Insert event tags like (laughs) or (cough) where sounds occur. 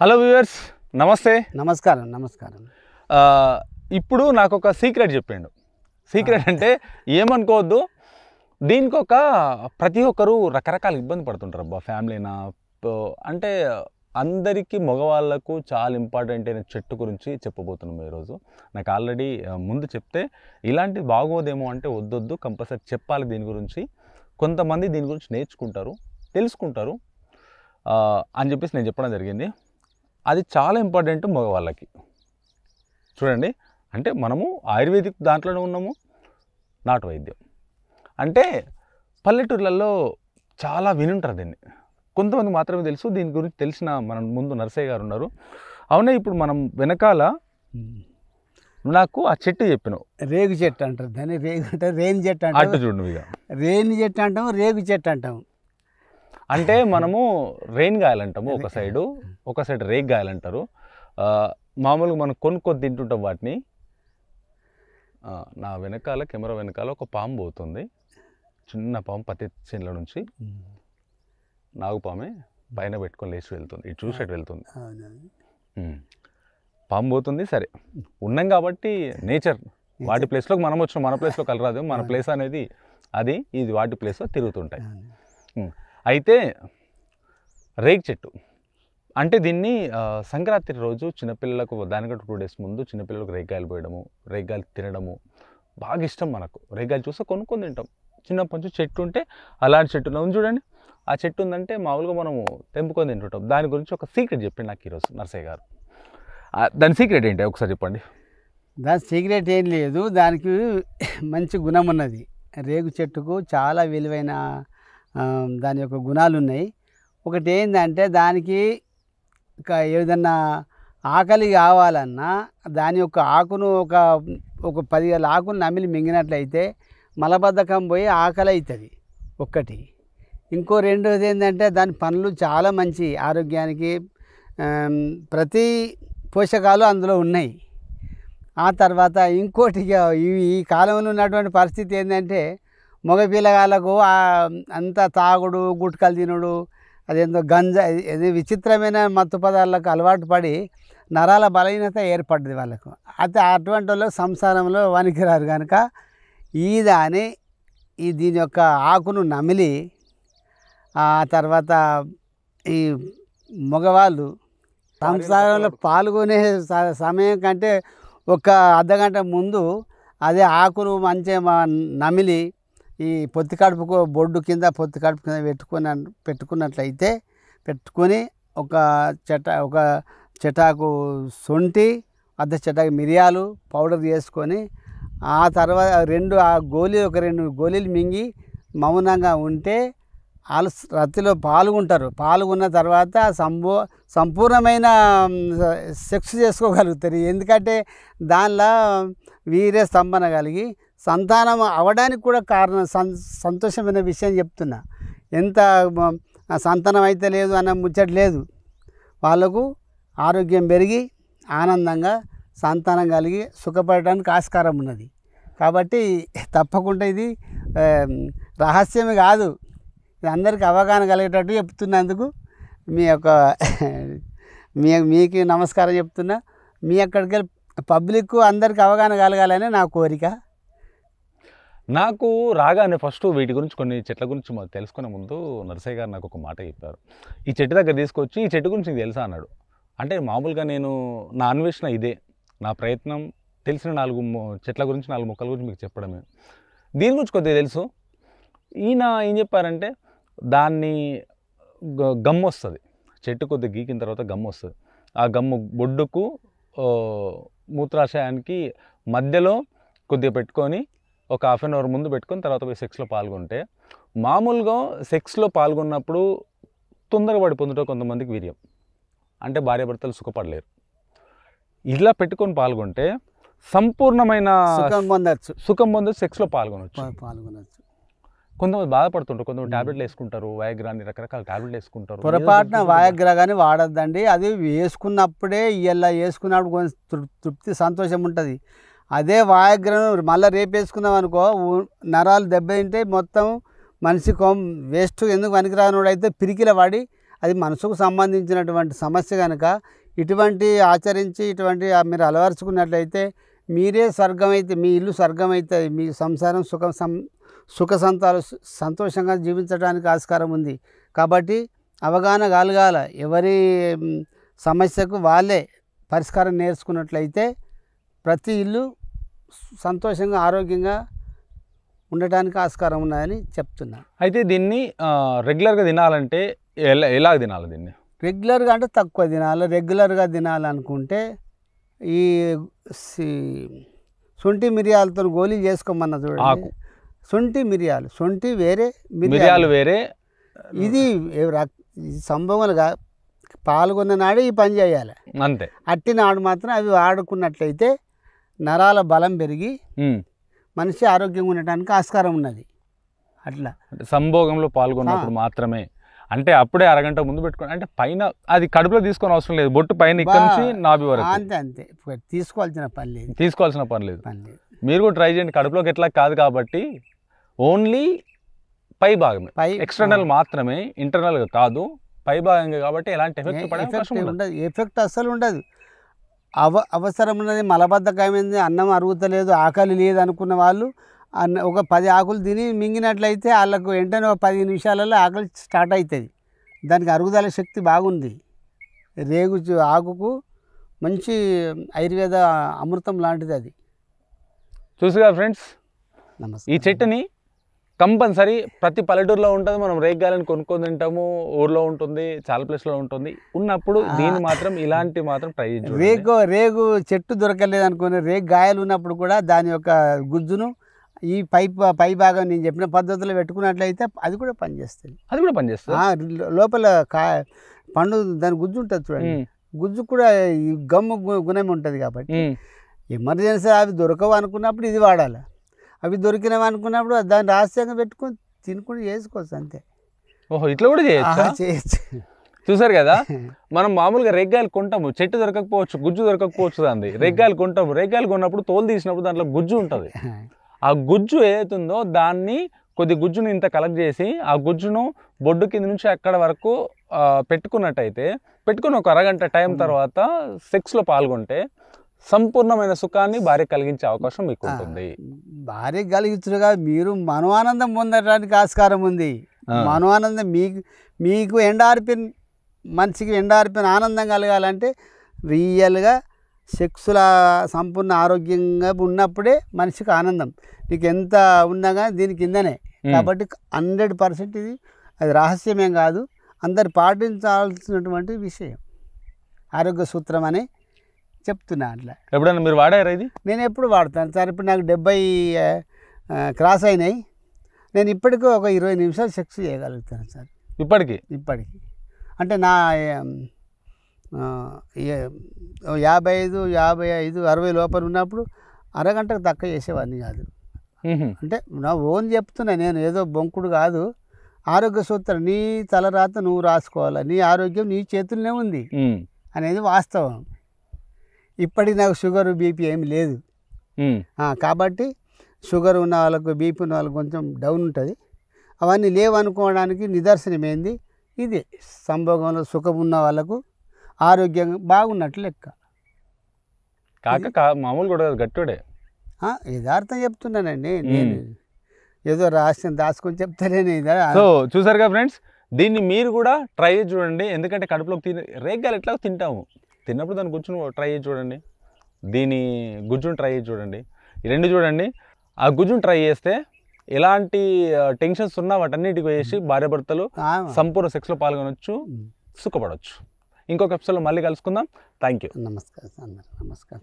Hello viewers నమస్తే నమస్కారం నమస్కారం ఇప్పుడు నాకు ఒక సీక్రెట్ చెప్పాడు సీక్రెట్ అంటే ఏమనుకోవద్దు దీనికి ఒక ప్రతి ఒక్కరు రకరకాల ఇబ్బంది పడుతుంటారు అబ్బా ఫ్యామిలీనా అంటే అందరికీ మగవాళ్ళకు చాలా ఇంపార్టెంట్ అయిన చెట్టు గురించి చెప్పబోతున్నాం ఈరోజు నాకు ఆల్రెడీ ముందు చెప్తే ఇలాంటి బాగోదేమో అంటే వద్దొద్దు కంపల్సరీ చెప్పాలి దీని గురించి కొంతమంది దీని గురించి నేర్చుకుంటారు తెలుసుకుంటారు అని చెప్పేసి నేను చెప్పడం జరిగింది అది చాలా ఇంపార్టెంట్ మగవాళ్ళకి చూడండి అంటే మనము ఆయుర్వేదిక్ దాంట్లోనే ఉన్నాము నాటు వైద్యం అంటే పల్లెటూర్లలో చాలా వినుంటారు దీన్ని కొంతమంది మాత్రమే తెలుసు దీని గురించి తెలిసిన మనం ముందు నర్సయ్య గారు ఉన్నారు అవునే ఇప్పుడు మనం వెనకాల నాకు ఆ చెట్టు చెప్పిన రేగు చెట్టు అంటారు దాన్ని రేగు అంటే రేణి చెట్టు అంటే చూడండి ఇక రేణి చెట్టు అంటాము రేగు చెట్టు అంటాము అంటే (laughs) మనము రెయిన్ గాయాలంటాము ఒక సైడు hmm. ఒక సైడ్ రేక్ గాయాలంటారు మామూలుగా మనం కొద్ది తింటుంటాం వాటిని నా వెనకాల కెమెరా వెనకాల ఒక పాము పోతుంది చిన్న పాము పత్తి చేనుల నుంచి hmm. నాగుపామే పైన పెట్టుకొని లేచి వెళ్తుంది ఇటు చూసి వెళ్తుంది hmm. పాము పోతుంది సరే ఉన్నాం కాబట్టి నేచర్ వాటి ప్లేస్లో మనం వచ్చిన మన ప్లేస్లో కలరాదు మన ప్లేస్ అనేది అది ఇది వాటి ప్లేస్లో తిరుగుతుంటాయి అయితే రేక్ చెట్టు అంటే దీన్ని సంక్రాంతి రోజు చిన్నపిల్లలకు దానికంటే టూ డేస్ ముందు చిన్నపిల్లలకు రేగాయలు పోయడము రేగాయలు తినడము బాగా ఇష్టం మనకు రేగాయలు చూస్తే కొనుక్కొని తింటాం చిన్నప్పటి నుంచి చెట్టు ఉంటే అలాంటి చెట్టు ఉంది చూడండి ఆ చెట్టు ఉందంటే మామూలుగా మనము తెంపుకొని తింటుంటాం దాని గురించి ఒక సీక్రెట్ చెప్పండి నాకు ఈరోజు నర్సయ్య గారు దాని సీక్రెట్ ఏంటి ఒకసారి చెప్పండి దాని సీక్రెట్ ఏం లేదు దానికి మంచి గుణం ఉన్నది రేగు చెట్టుకు చాలా విలువైన దాని యొక్క గుణాలు ఉన్నాయి ఒకటి ఏంటంటే దానికి ఏదన్నా ఆకలి కావాలన్నా దాని యొక్క ఆకును ఒక ఒక పదివేల ఆకును నమిలి మింగినట్లయితే మలబద్ధకం పోయి ఆకలి అవుతుంది ఒక్కటి ఇంకో రెండోది ఏంటంటే దాని పనులు చాలా మంచి ఆరోగ్యానికి ప్రతి పోషకాలు అందులో ఉన్నాయి ఆ తర్వాత ఇంకోటి ఈ కాలంలో ఉన్నటువంటి పరిస్థితి ఏంటంటే మగ పిల్లగాళ్ళకు అంతా తాగుడు గుట్కలు తినుడు అదేందో గంజా ఇది విచిత్రమైన మత్తు పదార్థాలకు అలవాటు పడి నరాల బలహీనత ఏర్పడ్డది వాళ్ళకు అయితే అటువంటి వాళ్ళు సంసారంలో వణికిరారు కనుక ఈ దాని ఈ దీని యొక్క ఆకును నమిలి ఆ తర్వాత ఈ మగవాళ్ళు సంసారంలో పాల్గొనే సమయం కంటే ఒక అర్ధగంట ముందు అదే ఆకును మంచిగా నమిలి ఈ పొత్తి కడుపుకు బొడ్డు కింద పొత్తి కడుపు కింద పెట్టుకున్న పెట్టుకున్నట్లయితే పెట్టుకొని ఒక చెట ఒక చెటాకు సొంటి అర్ధ చెటాకు మిరియాలు పౌడర్ చేసుకొని ఆ తర్వాత రెండు ఆ గోళీ ఒక రెండు గోళీలు మింగి మౌనంగా ఉంటే వాళ్ళు రాత్రిలో పాల్గొంటారు పాల్గొన్న తర్వాత సంపూ సంపూర్ణమైన సెక్స్ చేసుకోగలుగుతారు ఎందుకంటే దానిలో వీరే స్తంభన కలిగి సంతానం అవడానికి కూడా కారణం సం సంతోషమైన విషయం చెప్తున్నా ఎంత సంతానం అయితే లేదు అన్న ముచ్చట లేదు వాళ్ళకు ఆరోగ్యం పెరిగి ఆనందంగా సంతానం కలిగి సుఖపడడానికి ఆస్కారం ఉన్నది కాబట్టి తప్పకుండా ఇది రహస్యం కాదు ఇది అందరికీ అవగాహన కలిగేటట్టు చెప్తున్నందుకు మీ యొక్క (laughs) మీ మీకు నమస్కారం చెప్తున్నా మీ అక్కడికి పబ్లిక్ అందరికీ అవగాహన కలగాలని నా కోరిక నాకు రాగానే ఫస్ట్ వీటి గురించి కొన్ని చెట్ల గురించి మాకు తెలుసుకునే ముందు నరసయ్య గారు నాకు ఒక మాట చెప్పారు ఈ చెట్టు దగ్గర తీసుకొచ్చి ఈ చెట్టు గురించి నీకు తెలుసా అన్నాడు అంటే మామూలుగా నేను నా అన్వేషణ ఇదే నా ప్రయత్నం తెలిసిన నాలుగు చెట్ల గురించి నాలుగు మొక్కల గురించి మీకు చెప్పడమే దీని గురించి కొద్దిగా తెలుసు ఈయన ఏం చెప్పారంటే దాన్ని గమ్ వస్తుంది చెట్టు కొద్దిగా గీకిన తర్వాత గమ్ వస్తుంది ఆ గమ్ము బొడ్డుకు మూత్రాశయానికి మధ్యలో కొద్దిగా పెట్టుకొని ఒక హాఫ్ అన్ అవర్ ముందు పెట్టుకుని తర్వాత పోయి సెక్స్లో పాల్గొంటే మామూలుగా సెక్స్లో పాల్గొన్నప్పుడు తొందరపడి పొందుట కొంతమందికి వీర్యం అంటే భార్యాభర్తలు సుఖపడలేరు ఇలా పెట్టుకొని పాల్గొంటే సంపూర్ణమైన సుఖం పొందొచ్చు సుఖం పొందొచ్చు సెక్స్లో పాల్గొనవచ్చు పాల్గొనవచ్చు కొంతమంది బాధపడుతుంటారు కొంతమంది ట్యాబ్లెట్లు వేసుకుంటారు వయాగ్రా రకరకాల టాబ్లెట్లు వేసుకుంటారు పొరపాటున వయాగ్రా కానీ వాడద్దండి అది వేసుకున్నప్పుడే ఇలా వేసుకున్నప్పుడు కొంచెం తృప్తి సంతోషం ఉంటుంది అదే వాయుగ్రహం మళ్ళీ రేపేసుకున్నాం అనుకో నరాలు దెబ్బతింటే మొత్తం మనిషి కొం వేస్ట్ ఎందుకు పనికిరానివాడు అయితే పిరికిల వాడి అది మనసుకు సంబంధించినటువంటి సమస్య కనుక ఇటువంటి ఆచరించి ఇటువంటి మీరు అలవరుచుకున్నట్లయితే మీరే స్వర్గం అయితే మీ ఇల్లు స్వర్గం అవుతుంది మీ సంసారం సుఖ సం సుఖ సంతాలు సంతోషంగా జీవించడానికి ఆస్కారం ఉంది కాబట్టి అవగాహన కలగాల ఎవరి సమస్యకు వాళ్ళే పరిష్కారం నేర్చుకున్నట్లయితే ప్రతి ఇల్లు సంతోషంగా ఆరోగ్యంగా ఉండటానికి ఆస్కారం ఉన్నాయని చెప్తున్నాను అయితే దీన్ని రెగ్యులర్గా తినాలంటే ఎలా ఎలా తినాలి దీన్ని రెగ్యులర్గా అంటే తక్కువ తినాలి రెగ్యులర్గా తినాలనుకుంటే ఈ శుంఠి మిరియాలతో గోళీ చేసుకోమన్న చూడండి శుంఠి మిరియాలు శుంఠి వేరే మిరియాలు వేరే ఇది సంభవంగా పాల్గొన్న నాడే ఈ పని చేయాలి అంతే అట్టి నాడు మాత్రం అవి వాడుకున్నట్లయితే నరాల బలం పెరిగి మనిషి ఆరోగ్యంగా ఉండటానికి ఆస్కారం ఉన్నది అట్లా అంటే సంభోగంలో పాల్గొన్నప్పుడు మాత్రమే అంటే అప్పుడే అరగంట ముందు పెట్టుకోండి అంటే పైన అది కడుపులో తీసుకొని అవసరం లేదు బొట్టు పైన ఇక్కడ నుంచి నాభి వరకు అంతే అంతే తీసుకోవాల్సిన పని లేదు తీసుకోవాల్సిన పని లేదు మీరు కూడా ట్రై చేయండి కడుపులోకి ఎట్లా కాదు కాబట్టి ఓన్లీ పై భాగమే పై ఎక్స్టర్నల్ మాత్రమే ఇంటర్నల్గా కాదు పై భాగంగా కాబట్టి ఎలాంటి ఎఫెక్ట్ పడే ఎఫెక్ట్ ఉండదు ఎఫెక్ట్ అస్సలు ఉండదు అవ అవసరం ఉన్నది మలబద్ధకమైంది అన్నం అరుగుతలేదు ఆకలి లేదు అనుకున్న వాళ్ళు అన్న ఒక పది ఆకులు తిని మింగినట్లయితే వాళ్ళకు వెంటనే ఒక పది నిమిషాలలో ఆకలి స్టార్ట్ అవుతుంది దానికి అరుగుదల శక్తి బాగుంది రేగు ఆకుకు మంచి ఆయుర్వేద అమృతం లాంటిది అది చూసుగా ఫ్రెండ్స్ నమస్తే ఈ చెట్టుని కంపల్సరీ ప్రతి పల్లెటూరులో ఉంటుంది మనం గాలిని కొనుక్కొని తింటాము ఊర్లో ఉంటుంది చాలా ప్లేస్లో ఉంటుంది ఉన్నప్పుడు దీన్ని మాత్రం ఇలాంటి మాత్రం ట్రై చేయండి రేగు రేగు చెట్టు దొరకలేదు అనుకుని రేగు గాయాలు ఉన్నప్పుడు కూడా దాని యొక్క గుజ్జును ఈ పై పై భాగం నేను చెప్పిన పద్ధతిలో పెట్టుకున్నట్లయితే అది కూడా పనిచేస్తుంది అది కూడా పనిచేస్తుంది లోపల కా పండు దాని గుజ్జు ఉంటుంది చూడండి గుజ్జు కూడా గమ్ము గుణం ఉంటుంది కాబట్టి ఎమర్జెన్సీ అవి దొరకవు అనుకున్నప్పుడు ఇది వాడాలి అవి దొరికినవి అనుకున్నప్పుడు దాన్ని రహస్యంగా పెట్టుకుని తినుకుని చేసుకోవచ్చు అంతే ఓహో ఇట్లా కూడా చేయొచ్చు చేయొచ్చు చూసారు కదా (laughs) మనం మామూలుగా రేగ్గాయలు కొంటాము చెట్టు దొరకకపోవచ్చు గుజ్జు దొరకకపోవచ్చు దాన్ని రేగ్గాయలు కొంటాము రేగ్గాయలు కొన్నప్పుడు తోలు తీసినప్పుడు దాంట్లో గుజ్జు ఉంటుంది ఆ గుజ్జు ఏదైతుందో దాన్ని కొద్ది గుజ్జును ఇంత కలెక్ట్ చేసి ఆ గుజ్జును బొడ్డు కింద నుంచి అక్కడ వరకు పెట్టుకున్నట్టయితే పెట్టుకుని ఒక అరగంట టైం తర్వాత సెక్స్లో పాల్గొంటే సంపూర్ణమైన సుఖాన్ని భార్య కలిగించే అవకాశం మీకు ఉంటుంది భార్య కలిగించడుగా మీరు మనోఆనందం పొందడానికి ఆస్కారం ఉంది మనోఆనందం మీకు మీకు ఎండార్పిన్ మనిషికి ఎండార్పిన్ ఆనందం కలగాలంటే రియల్గా సెక్స్ల సంపూర్ణ ఆరోగ్యంగా ఉన్నప్పుడే మనిషికి ఆనందం నీకు ఎంత కానీ దీని కిందనే కాబట్టి హండ్రెడ్ పర్సెంట్ ఇది అది రహస్యమేం కాదు అందరు పాటించాల్సినటువంటి విషయం ఆరోగ్య సూత్రం అనే చెప్తున్నా అట్లా ఎప్పుడైనా మీరు వాడారా ఇది నేను ఎప్పుడు వాడతాను సార్ ఇప్పుడు నాకు డెబ్బై క్రాస్ అయినాయి నేను ఇప్పటికీ ఒక ఇరవై నిమిషాలు సెక్స్ చేయగలుగుతాను సార్ ఇప్పటికి ఇప్పటికి అంటే నా యాభై ఐదు యాభై ఐదు అరవై లోపల ఉన్నప్పుడు అరగంటకు తక్కువ చేసేవాడిని కాదు అంటే నా ఓన్ చెప్తున్నా నేను ఏదో బొంకుడు కాదు ఆరోగ్య సూత్రం నీ తల రాత నువ్వు రాసుకోవాలి నీ ఆరోగ్యం నీ చేతుల్లోనే ఉంది అనేది వాస్తవం ఇప్పటికి నాకు షుగర్ బీపీ ఏమి లేదు కాబట్టి షుగర్ ఉన్న వాళ్ళకు బీపీ ఉన్న వాళ్ళకు కొంచెం డౌన్ ఉంటుంది అవన్నీ లేవనుకోవడానికి నిదర్శనమైంది ఇది సంభోగంలో సుఖం ఉన్న వాళ్ళకు ఆరోగ్యంగా బాగున్నట్లు లెక్క కాక మామూలు కూడా గట్టుడే యథార్థం చెప్తున్నానండి నేను ఏదో రహస్యం దాచుకొని చెప్తానే సో చూసారుగా ఫ్రెండ్స్ దీన్ని మీరు కూడా ట్రై చూడండి ఎందుకంటే కడుపులోకి తిని రేగ్గాలు ఎట్లా తింటాము తిన్నప్పుడు దాని గుజ్జును ట్రై చేసి చూడండి దీని గుజ్జును ట్రై చేసి చూడండి ఈ రెండు చూడండి ఆ గుజ్జును ట్రై చేస్తే ఎలాంటి టెన్షన్స్ ఉన్నా వాటన్నిటికి వేసి భార్యాభర్తలు సంపూర్ణ సెక్స్లో పాల్గొనవచ్చు సుఖపడవచ్చు ఇంకొక ఎపిసోడ్లో మళ్ళీ కలుసుకుందాం థ్యాంక్ యూ నమస్కారం నమస్కారం